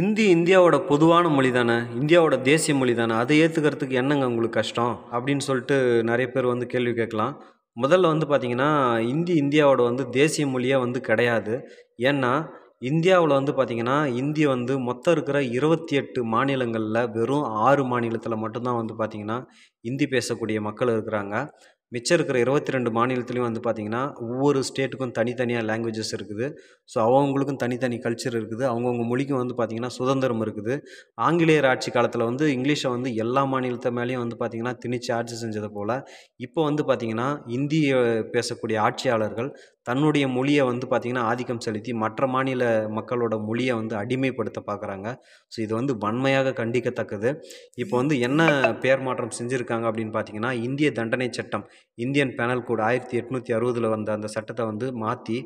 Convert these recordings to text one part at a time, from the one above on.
இந்தி இந்தியாவோட பொதுவான மொழி தானே இந்தியாவோட தேசிய மொழி தானே அதை ஏற்றுக்கிறதுக்கு என்னங்க உங்களுக்கு கஷ்டம் அப்படின்னு சொல்லிட்டு நிறைய பேர் வந்து கேள்வி கேட்கலாம் முதல்ல வந்து பார்த்திங்கன்னா இந்தி இந்தியாவோட வந்து தேசிய மொழியாக வந்து கிடையாது ஏன்னா இந்தியாவில் வந்து பார்த்திங்கன்னா இந்தி வந்து மொத்தம் இருக்கிற இருபத்தி எட்டு மாநிலங்களில் வெறும் ஆறு மாநிலத்தில் மட்டும்தான் வந்து பார்த்திங்கன்னா இந்தி பேசக்கூடிய மக்கள் இருக்கிறாங்க மிச்சம் இருக்கிற இருபத்தி ரெண்டு மாநிலத்துலேயும் வந்து பார்த்திங்கன்னா ஒவ்வொரு ஸ்டேட்டுக்கும் தனித்தனியாக லாங்குவேஜஸ் இருக்குது ஸோ அவங்களுக்கும் தனித்தனி கல்ச்சர் இருக்குது அவங்கவுங்க மொழிக்கும் வந்து பார்த்திங்கன்னா சுதந்திரம் இருக்குது ஆங்கிலேயர் ஆட்சி காலத்தில் வந்து இங்கிலீஷை வந்து எல்லா மாநிலத்தை மேலேயும் வந்து பார்த்திங்கன்னா திணிச்சு ஆட்சி செஞ்சதை போல் இப்போ வந்து பார்த்திங்கன்னா இந்தியை பேசக்கூடிய ஆட்சியாளர்கள் தன்னுடைய மொழியை வந்து பார்த்திங்கன்னா ஆதிக்கம் செலுத்தி மற்ற மாநில மக்களோட மொழியை வந்து அடிமைப்படுத்த பார்க்குறாங்க ஸோ இது வந்து வன்மையாக கண்டிக்கத்தக்கது இப்போ வந்து என்ன பெயர் மாற்றம் செஞ்சுருக்காங்க அப்படின்னு பார்த்திங்கன்னா இந்திய தண்டனை சட்டம் இந்தியன் பேனல் கூட ஆயிரத்தி எட்நூற்றி அறுபதில் வந்த அந்த சட்டத்தை வந்து மாற்றி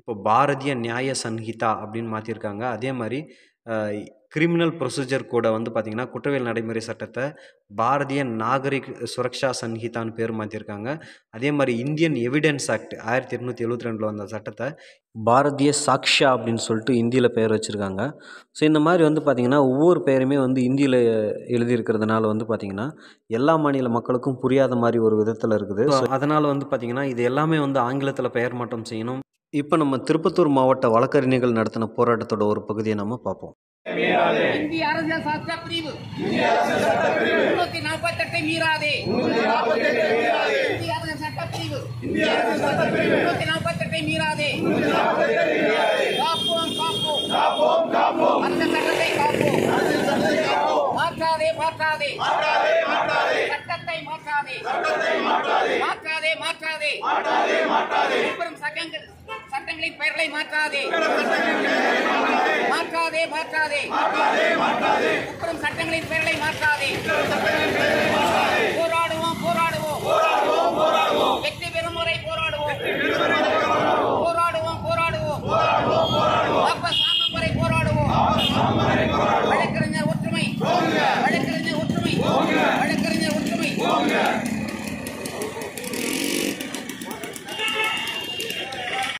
இப்போ பாரதிய நியாய சன்ஹிதா அப்படின்னு மாற்றிருக்காங்க அதே மாதிரி கிரிமினல் ப்ரொசீஜர் கூட வந்து பார்த்திங்கன்னா குற்றவியல் நடைமுறை சட்டத்தை பாரதிய நாகரிக் சுரக்ஷா சன்ஹிதான்னு பேர் மாற்றிருக்காங்க அதே மாதிரி இந்தியன் எவிடன்ஸ் ஆக்ட் ஆயிரத்தி எட்நூற்றி எழுபத்தி ரெண்டில் வந்த சட்டத்தை பாரதிய சாக்ஷா அப்படின்னு சொல்லிட்டு இந்தியில் பெயர் வச்சுருக்காங்க ஸோ இந்த மாதிரி வந்து பார்த்திங்கன்னா ஒவ்வொரு பெயருமே வந்து இந்தியில் எழுதியிருக்கிறதுனால வந்து பார்த்திங்கன்னா எல்லா மாநில மக்களுக்கும் புரியாத மாதிரி ஒரு விதத்தில் இருக்குது ஸோ அதனால் வந்து பார்த்திங்கன்னா இது எல்லாமே வந்து ஆங்கிலத்தில் பெயர் மாற்றம் செய்யணும் இப்போ நம்ம திருப்பத்தூர் மாவட்ட வழக்கறிஞர்கள் நடத்தின போராட்டத்தோட ஒரு பகுதியை நம்ம பார்ப்போம் இந்திய அரசியல் சாஸ்திர பிரிவு முன்னூத்தி நாற்பத்தி மீறாதே இந்திய அரசியல் சட்ட பிரிவு முன்னூத்தி நாற்பத்தி எட்டை மீறாதே காப்போம் காப்போம் காப்போம் அந்த சட்டத்தை காப்போம் மாற்றாதே மாற்றாதே சட்டத்தை மாற்றாதே மாற்றாதே மாற்றாதே மாற்றாதே சட்டங்களின் பெயர்களை மாற்றாதே மாற்றாதே மாற்றாதே மாற்றாதே குற்றம் சட்டங்களின் பெயர்களை மாற்றாதே